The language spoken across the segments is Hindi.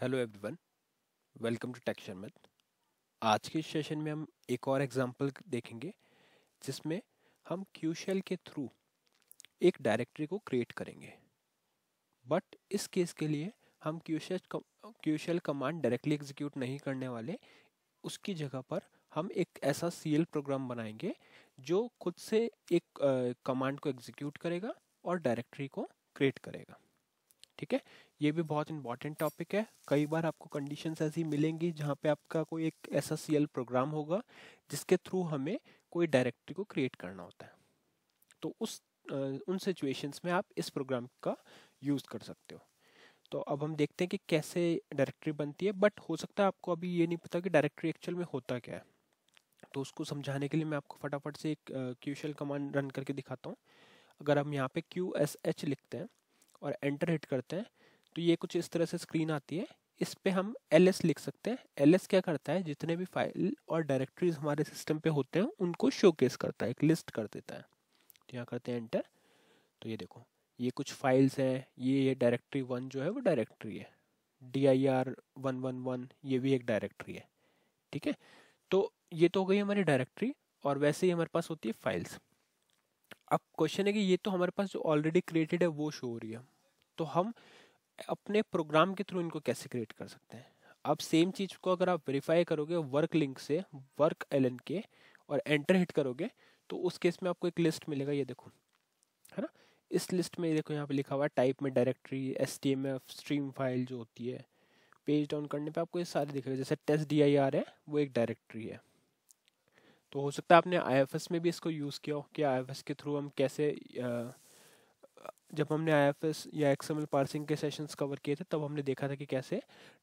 hello everyone welcome to tech math आज के सेशन में हम एक और एग्जांपल देखेंगे जिसमें हम क्यू शेल के थ्रू एक डायरेक्टरी को क्रिएट करेंगे बट इस केस के लिए हम Q shell command directly execute नहीं करने वाले उसकी जगह पर हम एक ऐसा सी एल प्रोग्राम बनाएंगे जो खुद से एक कमांड uh, को एग्जीक्यूट करेगा और डायरेक्टरी को क्रिएट करेगा ठीक है ये भी बहुत इंपॉर्टेंट टॉपिक है कई बार आपको कंडीशन ऐसी मिलेंगी जहाँ पे आपका कोई एक ऐसा सी प्रोग्राम होगा जिसके थ्रू हमें कोई डायरेक्टरी को क्रिएट करना होता है तो उस उन सिचुएशंस में आप इस प्रोग्राम का यूज़ कर सकते हो तो अब हम देखते हैं कि कैसे डायरेक्टरी बनती है बट हो सकता है आपको अभी ये नहीं पता कि डायरेक्टरी एक्चुअल में होता क्या है तो उसको समझाने के लिए मैं आपको फटाफट से एक क्यूशल कमांड रन करके दिखाता हूँ अगर हम यहाँ पे क्यू एस एच लिखते हैं और एंटर हिट करते हैं तो ये कुछ इस तरह से स्क्रीन आती है इस पे हम एल एस लिख सकते हैं एल एस क्या करता है जितने भी फाइल और डायरेक्टरीज हमारे सिस्टम पे होते हैं उनको शोकेस करता है एक लिस्ट कर देता है तो यहाँ करते हैं एंटर तो ये देखो ये कुछ फाइल्स हैं ये ये डायरेक्टरी वन जो है वो डायरेक्टरी है D I R one one one ये भी एक डायरेक्टरी है ठीक है तो ये तो हो गई हमारी डायरेक्टरी और वैसे ही हमारे पास होती है फाइल्स अब क्वेश्चन है कि ये तो हमारे पास जो ऑलरेडी क्रिएटेड है वो शो हो रही है तो हम अपने प्रोग्राम के थ्रू इनको कैसे क्रिएट कर सकते हैं अब सेम चीज को अगर आप वेरीफाई करोगे वर्क लिंक से वर्क एल के और एंटर हिट करोगे तो उस केस में आपको एक लिस्ट मिलेगा ये देखो है ना इस लिस्ट में देखो यहाँ पे लिखा हुआ है टाइप में directory S T M F stream file जो होती है पेज डाउन करने पे आपको ये सारे दिखेगा जैसे टेस्ट डी आई आर है वो एक डायरेक्टरी है तो हो सकता है आपने आई में भी इसको यूज़ किया हो कि आई के थ्रू हम कैसे जब हमने आई या एक्सएमएल पार्सिंग के सेशंस कवर किए थे तब हमने देखा था कि कैसे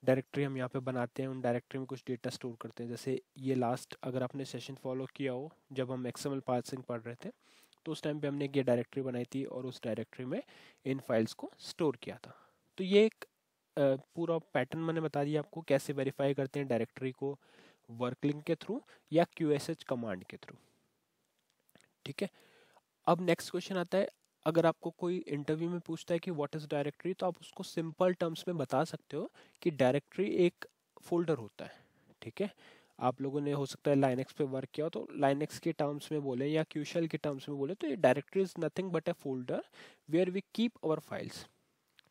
डायरेक्टरी हम यहाँ पे बनाते हैं उन डायरेक्टरी में कुछ डेटा स्टोर करते हैं जैसे ये लास्ट अगर आपने सेशन फॉलो किया हो जब हम एक्सएमएल पार्सिंग पढ़ रहे थे तो उस टाइम पे हमने ये डायरेक्टरी बनाई थी और उस डायरेक्टरी में इन फाइल्स को स्टोर किया था तो ये एक पूरा पैटर्न मैंने बता दिया आपको कैसे वेरीफाई करते हैं डायरेक्टरी को वर्कलिंक के थ्रू या क्यू एस एच कमांड के थ्रू ठीक है अब नेक्स्ट क्वेश्चन आता है अगर आपको कोई इंटरव्यू में पूछता है कि व्हाट इज़ डायरेक्टरी तो आप उसको सिंपल टर्म्स में बता सकते हो कि डायरेक्टरी एक फोल्डर होता है ठीक है आप लोगों ने हो सकता है लाइनेक्स पे वर्क किया तो लाइनेक्स के टर्म्स में बोले या क्यूशल के टर्म्स में बोले तो ये directory is nothing but a folder where we keep our files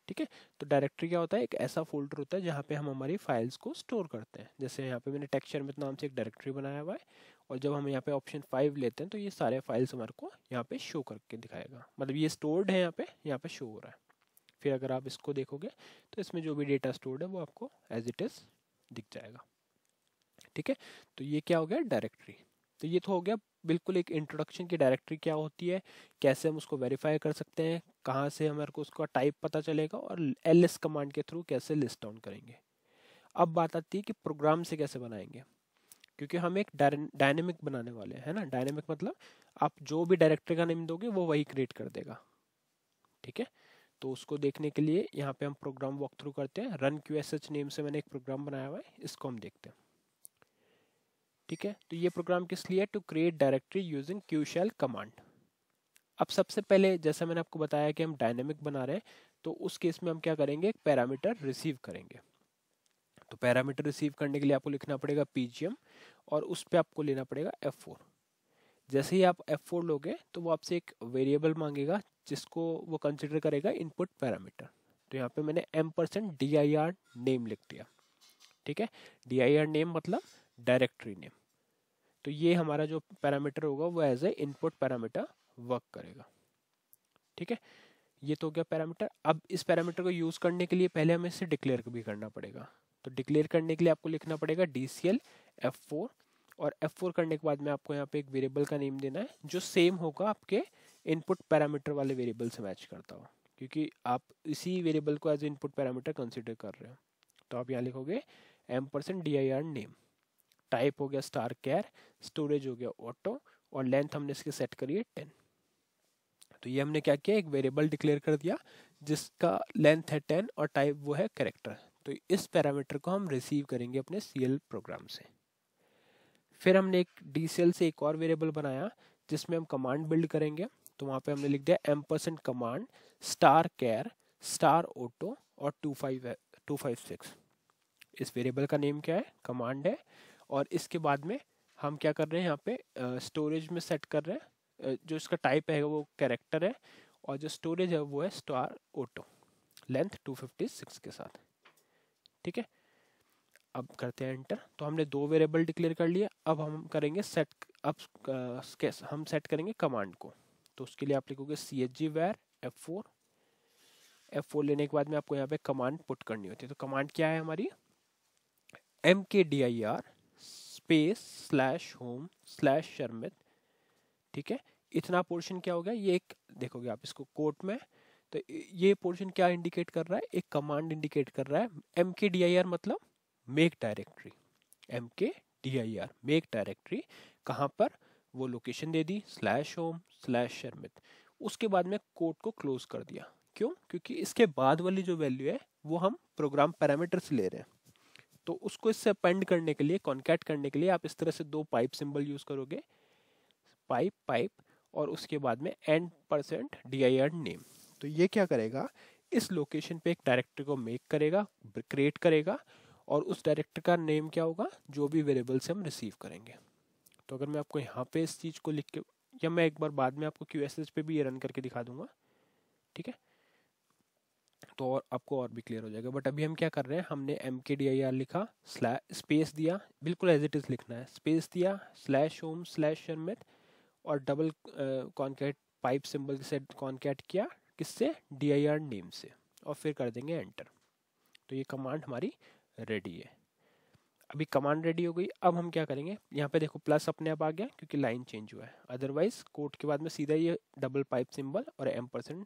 ठीक है तो डायरेक्टरी क्या होता है एक ऐसा फोल्डर होता है जहाँ पे हम हमारी फाइल्स को स्टोर करते हैं जैसे यहाँ पे मैंने टेक्सचर में नाम से एक डायरेक्टरी बनाया हुआ है और जब हम यहाँ पे ऑप्शन फाइव लेते हैं तो ये सारे फाइल्स हमारे को यहाँ पे शो करके दिखाएगा मतलब ये स्टोर्ड है यहाँ पे यहाँ पे शो हो रहा है फिर अगर आप इसको देखोगे तो इसमें जो भी डेटा स्टोर्ड है वो आपको एज इट इज़ दिख जाएगा ठीक है तो ये क्या हो गया डायरेक्टरी तो ये तो हो गया बिल्कुल एक इंट्रोडक्शन की डायरेक्टरी क्या होती है कैसे हम उसको वेरीफाई कर सकते हैं कहाँ से हमारे को उसका टाइप पता चलेगा और एल एस कमांड के थ्रू कैसे लिस्ट डाउन करेंगे अब बात आती है कि प्रोग्राम से कैसे बनाएंगे क्योंकि हम एक डायनेमिक बनाने वाले हैं ना डायनेमिक मतलब आप जो भी डायरेक्टरी का नेम दोगे वो वही क्रिएट कर देगा ठीक है तो उसको देखने के लिए यहाँ पे हम प्रोग्राम वॉक थ्रू करते हैं run Q S H name से मैंने एक प्रोग्राम बनाया हुआ है इसको हम देखते हैं ठीक है तो ये प्रोग्राम किस लिए to create directory using Q shell command अब सबसे पहले जैसा मैंने आपको बताया कि हम डायनेमिक बना रहे हैं तो उस केस में हम क्या करेंगे एक पैरामीटर रिसीव करेंगे तो पैरामीटर रिसीव करने के लिए आपको लिखना पड़ेगा पीजीएम और उस पर आपको लेना पड़ेगा एफ फोर जैसे ही आप एफ फोर लोगे तो वो आपसे एक वेरिएबल मांगेगा जिसको वो कंसिडर करेगा इनपुट पैरामीटर तो यहाँ पे मैंने M percent D I R name लिख दिया ठीक है डी आई आर नेम मतलब डायरेक्टरी नेम तो ये हमारा जो पैरामीटर होगा वो as a input parameter work करेगा ठीक है ये तो हो गया पैरामीटर अब इस पैरामीटर को यूज़ करने के लिए पहले हमें इसे डिक्लेयर भी करना पड़ेगा तो डिक्लेयर करने के लिए आपको लिखना पड़ेगा D C L F four और एफ फोर करने के बाद में आपको यहाँ पे एक वेरिएबल का नेम देना है जो सेम होगा आपके इनपुट पैरामीटर वाले वेरिएबल से मैच करता हो क्योंकि आप इसी वेरिएबल को एज इनपुट पैरामीटर कंसिडर कर रहे हो तो आप यहाँ लिखोगे M percent D I R name type हो गया स्टार कैर स्टोरेज हो गया ऑटो और लेंथ हमने इसकी सेट करी है टेन तो ये हमने क्या किया एक वेरिएबल डिक्लेयर कर दिया जिसका लेंथ है टेन और टाइप वो है करेक्टर तो इस पैरामीटर को हम रिसीव करेंगे अपने सी प्रोग्राम से फिर हमने एक डी से एक और वेरिएबल बनाया जिसमें हम कमांड बिल्ड करेंगे तो वहाँ पे हमने लिख दिया M percent command star char star auto और two five two five six इस वेरिएबल का नेम क्या है कमांड है और इसके बाद में हम क्या कर रहे हैं यहाँ पे स्टोरेज में सेट कर रहे हैं जो इसका टाइप है वो कैरेक्टर है और जो स्टोरेज है वो है स्टार ओटो लेंथ 256 के साथ ठीक है अब करते हैं एंटर तो हमने दो वेरिएबल डिक्लेयर कर लिए अब हम करेंगे सेट अब हम सेट करेंगे कमांड को तो उसके लिए आप लिखोगे C H G where F four F four लेने के बाद में आपको यहाँ पे कमांड पुट करनी होती है तो कमांड क्या है हमारी M K D I R space slash home slash Sharmit ठीक है इतना पोर्शन क्या हो गया ये एक देखोगे आप इसको कोर्ट में तो ये पोर्शन क्या इंडिकेट कर रहा है एक कमांड इंडिकेट कर रहा है M K D I R मतलब make directory M K D I R make directory कहाँ पर वो लोकेशन दे दी स्लैश होम स्लैश शर्मित उसके बाद में कोर्ट को क्लोज कर दिया क्यों क्योंकि इसके बाद वाली जो वैल्यू है वो हम प्रोग्राम पैरामीटर से ले रहे हैं तो उसको इससे अपेंड करने के लिए कॉन्कैट करने के लिए आप इस तरह से दो पाइप सिंबल यूज करोगे पाइप पाइप और उसके बाद में and percent D I and name तो ये क्या करेगा इस लोकेशन पे एक डायरेक्टर को मेक करेगा क्रिएट करेगा और उस डायरेक्टर का नेम क्या होगा जो भी वेरिएबल से हम रिसीव करेंगे तो अगर मैं आपको यहाँ पे इस चीज़ को लिख के या मैं एक बार बाद में आपको क्यू एस पे भी ये रन करके दिखा दूंगा ठीक है तो और आपको और भी क्लियर हो जाएगा बट अभी हम क्या कर रहे हैं हमने M K D I R लिखा स्लैश स्पेस दिया बिल्कुल एज इट इज़ लिखना है स्पेस दिया स्लैश होम स्लैश शर्मित और डबल कॉन्केट पाइप सिंबल से कॉन्केट किया किससे डी आई आर नेम से और फिर कर देंगे एंटर तो ये कमांड हमारी रेडी है अभी कमांड रेडी हो गई अब हम क्या करेंगे यहाँ पे देखो प्लस अपने आप आ गया क्योंकि लाइन चेंज हुआ है अदरवाइज कोट के बाद में सीधा ये डबल पाइप सिंबल और M percent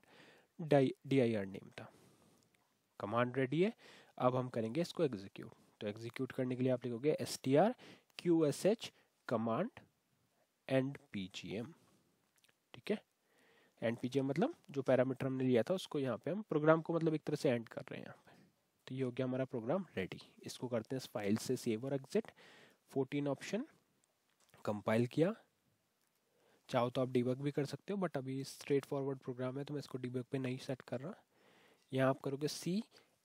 D I R name था कमांड रेडी है अब हम करेंगे इसको एग्जीक्यूट तो एग्जीक्यूट करने के लिए आप लिखोगे S T R Q S H command and P G M ठीक है एंड पी जी एम मतलब जो पैरामीटर हमने लिया था उसको यहाँ पे हम प्रोग्राम को मतलब एक तरह से एंड कर रहे हैं यहाँ पे तो ये हो गया हमारा प्रोग्राम रेडी इसको करते हैं इस फाइल से सेव और एग्जिट फोर्टीन ऑप्शन कंपाइल किया चाहो तो आप डिबग भी कर सकते हो बट अभी स्ट्रेट फॉरवर्ड प्रोग्राम है तो मैं इसको डिबग पे नहीं सेट कर रहा यहाँ आप करोगे सी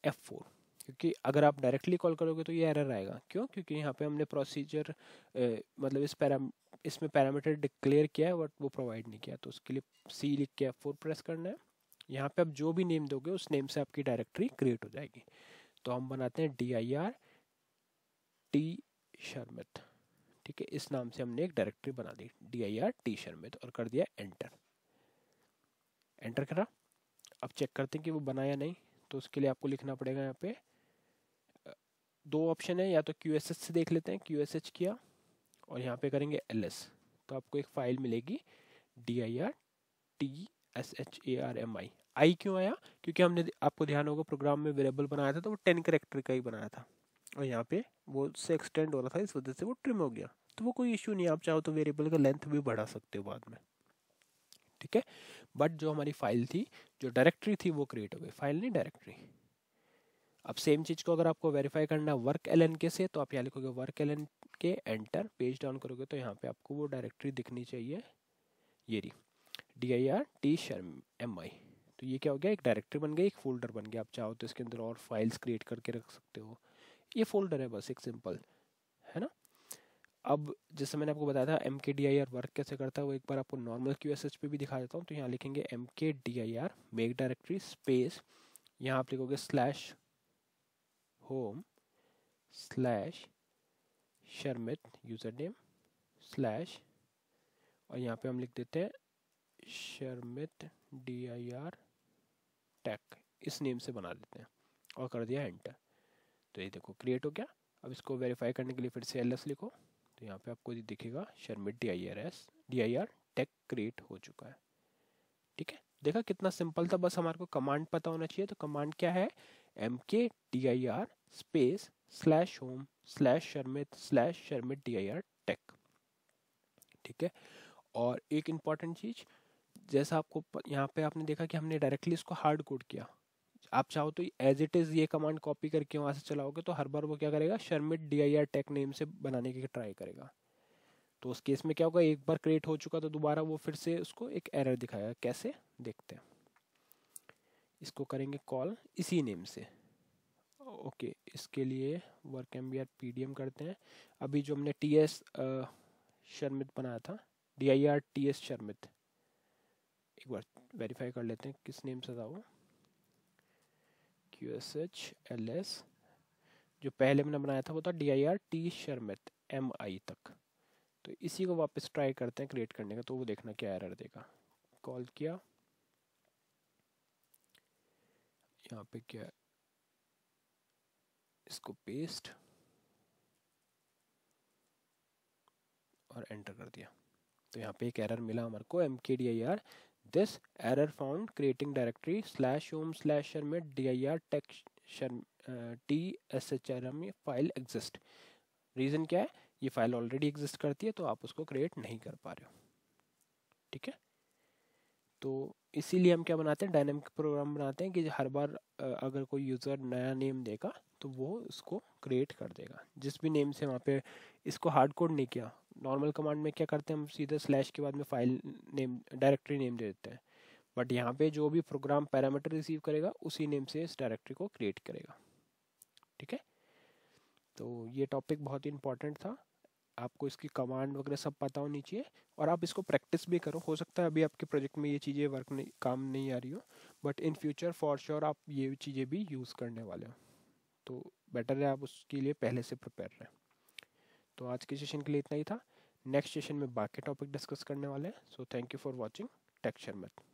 एफ फोर क्योंकि अगर आप डायरेक्टली कॉल करोगे तो ये एरर आएगा क्यों क्योंकि यहाँ पे हमने प्रोसीजर मतलब इस पैरा इसमें पैरामीटर डिक्लेयर किया है बट वो प्रोवाइड नहीं किया तो उसके लिए सी लिख के एफ फोर प्रेस करना है यहाँ पे आप जो भी नेम दोगे उस नेम से आपकी डायरेक्टरी क्रिएट हो जाएगी तो हम बनाते हैं D I R T Sharmit ठीक है इस नाम से हमने एक डायरेक्टरी बना दी D I R T Sharmit और कर दिया एंटर एंटर करा अब चेक करते हैं कि वो बना या नहीं तो उसके लिए आपको लिखना पड़ेगा यहाँ पे दो ऑप्शन है या तो क्यू से देख लेते हैं क्यू किया और यहाँ पे करेंगे एल तो आपको एक फाइल मिलेगी D I R T S H A R M I I क्यों आया क्योंकि हमने आपको ध्यान होगा प्रोग्राम में वेरेबल बनाया था तो वो टेन करेक्टर का ही बनाया था और यहाँ पे वो उससे एक्सटेंड हो रहा था इस वजह से वो ट्रिम हो गया तो वो कोई इशू नहीं आप चाहो तो वेरेबल का लेंथ भी बढ़ा सकते हो बाद में ठीक है बट जो हमारी फाइल थी जो डायरेक्टरी थी वो क्रिएट हो गई फाइल नहीं डायरेक्टरी अब सेम चीज़ को अगर आपको वेरीफाई करना है वर्क एल के से तो आप यहाँ लिखोगे work L K enter page down करोगे तो यहाँ पे आपको वो डायरेक्टरी दिखनी चाहिए ये re D I R T शर्म एम आई तो ये क्या हो गया एक डायरेक्टरी बन गई एक फोल्डर बन गया आप चाहो तो इसके अंदर और फाइल्स क्रिएट करके रख सकते हो ये फोल्डर है बस एक सिंपल अब जैसे मैंने आपको बताया था M K D I are work कैसे करता है वो एक बार आपको नॉर्मल क्यू एस एच पे भी दिखा देता हूँ तो यहाँ लिखेंगे M K D I R make directory space यहाँ आप लिखोगे slash home slash Sharmit user name slash और यहाँ पे हम लिख देते हैं शर्मित डी आई आर टैक इस नेम से बना देते हैं और कर दिया एंटर तो ये देखो क्रिएट हो गया अब इसको वेरीफाई करने के लिए फिर से एल एस लिखो तो यहाँ पे आपको ये दिखेगा Sharmit D I R S D I R tech create हो चुका है ठीक है देखा कितना सिंपल था बस हमारे को कमांड पता होना चाहिए तो कमांड क्या है M K D I R space slash home slash Sharmit slash Sharmit D I R tech ठीक है और एक इम्पॉर्टेंट चीज़ जैसा आपको यहाँ पे आपने देखा कि हमने डायरेक्टली इसको हार्ड कोड किया आप चाहो तो एज इट इज़ ये कमांड कॉपी करके वहाँ से चलाओगे तो हर बार वो क्या करेगा Sharmit D I R tech name से बनाने की ट्राई करेगा तो उस केस में क्या होगा एक बार क्रिएट हो चुका तो दोबारा वो फिर से उसको एक एरर दिखाएगा कैसे देखते हैं इसको करेंगे कॉल इसी नेम से ओके इसके लिए वर्क एम बी पी करते हैं अभी जो हमने टी एस शर्मित बनाया था D I R T S Sharmit एक बार वेरीफाई कर लेते हैं किस नेम से था वो Q S H L S जो पहले मैंने बनाया था वो था D I R T Sharmit M I तक तो इसी को वापस ट्राई करते हैं क्रिएट करने का तो वो देखना क्या एरर देगा कॉल किया यहाँ पे क्या इसको पेस्ट और एंटर कर दिया तो यहाँ पे एक एरर मिला हमारे को M K D I R This error found creating directory slash home slash sharmit dir text tshram file exist reason क्या है ये फाइल ऑलरेडी एग्जिस्ट करती है तो आप उसको क्रिएट नहीं कर पा रहे हो ठीक है तो इसीलिए हम क्या बनाते हैं डायनेमिक प्रोग्राम बनाते हैं कि हर बार अगर कोई यूज़र नया नेम देगा तो वो उसको क्रिएट कर देगा जिस भी नेम से वहाँ पे इसको हार्ड कोड नहीं किया नॉर्मल कमांड में क्या करते हैं हम सीधे स्लैश के बाद में फाइल नेम डायरेक्टरी नेम दे देते हैं बट यहाँ पे जो भी प्रोग्राम पैरामीटर रिसीव करेगा उसी नेम से इस डायरेक्टरी को क्रिएट करेगा ठीक है तो ये टॉपिक बहुत ही इंपॉर्टेंट था आपको इसकी कमांड वगैरह सब पता होनी चाहिए और आप इसको प्रैक्टिस भी करो हो सकता है अभी आपके प्रोजेक्ट में ये चीज़ें वर्क नहीं काम नहीं आ रही हो but in future for sure आप ये चीज़ें भी यूज़ करने वाले हो तो बेटर है आप उसके लिए पहले से प्रिपेयर रहें तो आज के सेशन के लिए इतना ही था नेक्स्ट सेशन में बाकी टॉपिक डिस्कस करने वाले हैं so thank you for watching टेक्चर मेथ